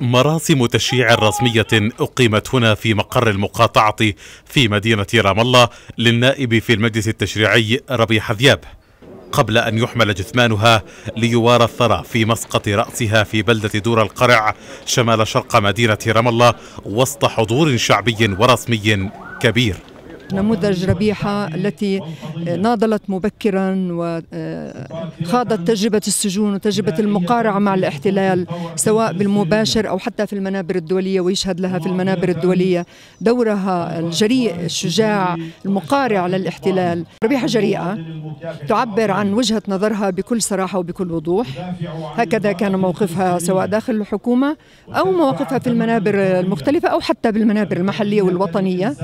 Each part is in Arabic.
مراسم تشييع رسمية أقيمت هنا في مقر المقاطعة في مدينة رام الله للنائب في المجلس التشريعي ربيع حذياب قبل أن يحمل جثمانها ليوارى الثرى في مسقط رأسها في بلدة دور القرع شمال شرق مدينة رام الله وسط حضور شعبي ورسمي كبير نموذج ربيحة التي ناضلت مبكرا وخاضت تجربة السجون وتجربة المقارعة مع الاحتلال سواء بالمباشر أو حتى في المنابر الدولية ويشهد لها في المنابر الدولية دورها الجريء الشجاع المقارع للاحتلال ربيحة جريئة تعبر عن وجهة نظرها بكل صراحة وبكل وضوح هكذا كان موقفها سواء داخل الحكومة أو مواقفها في المنابر المختلفة أو حتى بالمنابر المحلية والوطنية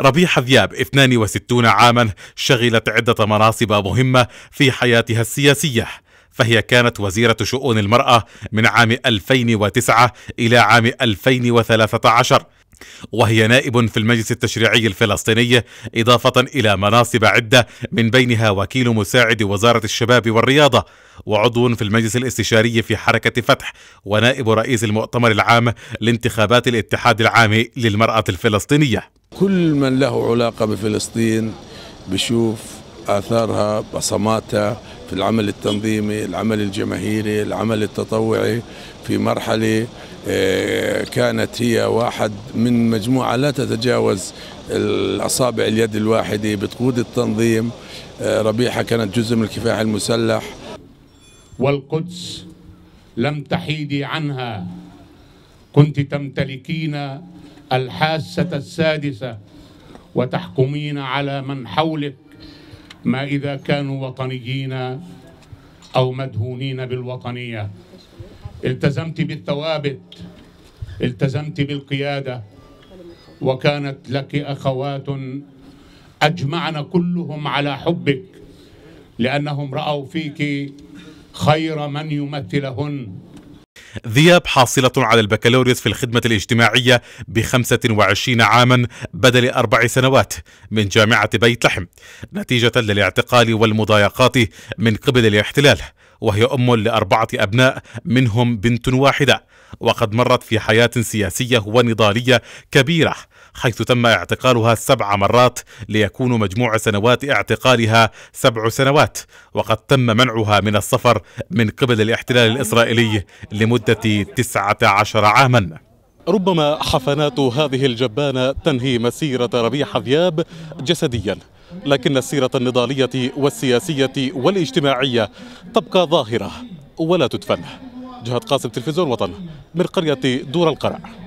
ربيحة ذياب 62 عاما شغلت عدة مناصب مهمة في حياتها السياسية فهي كانت وزيرة شؤون المرأة من عام 2009 إلى عام 2013 وهي نائب في المجلس التشريعي الفلسطيني إضافة إلى مناصب عدة من بينها وكيل مساعد وزارة الشباب والرياضة وعضو في المجلس الاستشاري في حركة فتح ونائب رئيس المؤتمر العام لانتخابات الاتحاد العام للمرأة الفلسطينية كل من له علاقة بفلسطين بشوف آثارها بصماتها في العمل التنظيمي العمل الجماهيري العمل التطوعي في مرحلة آه، كانت هي واحد من مجموعة لا تتجاوز الأصابع اليد الواحدة بتقود التنظيم آه، ربيحة كانت جزء من الكفاح المسلح والقدس لم تحيدي عنها كنت تمتلكين الحاسة السادسة وتحكمين على من حولك ما إذا كانوا وطنيين أو مدهونين بالوطنية التزمت بالثوابت التزمت بالقيادة وكانت لك أخوات أجمعنا كلهم على حبك لأنهم رأوا فيك خير من يمثلهن ذياب حاصلة على البكالوريوس في الخدمة الاجتماعية ب 25 عاما بدل أربع سنوات من جامعة بيت لحم نتيجة للاعتقال والمضايقات من قبل الاحتلال وهي أم لأربعة أبناء منهم بنت واحدة وقد مرت في حياة سياسية ونضالية كبيرة حيث تم اعتقالها سبع مرات ليكون مجموع سنوات اعتقالها سبع سنوات وقد تم منعها من السفر من قبل الاحتلال الإسرائيلي لمدة 19 عاماً ربما حفنات هذه الجبانة تنهي مسيرة ربيع حذياب جسدياً لكن السيرة النضالية والسياسية والاجتماعية تبقى ظاهرة ولا تدفن جهاد قاسم تلفزيون وطن من قرية دور القرع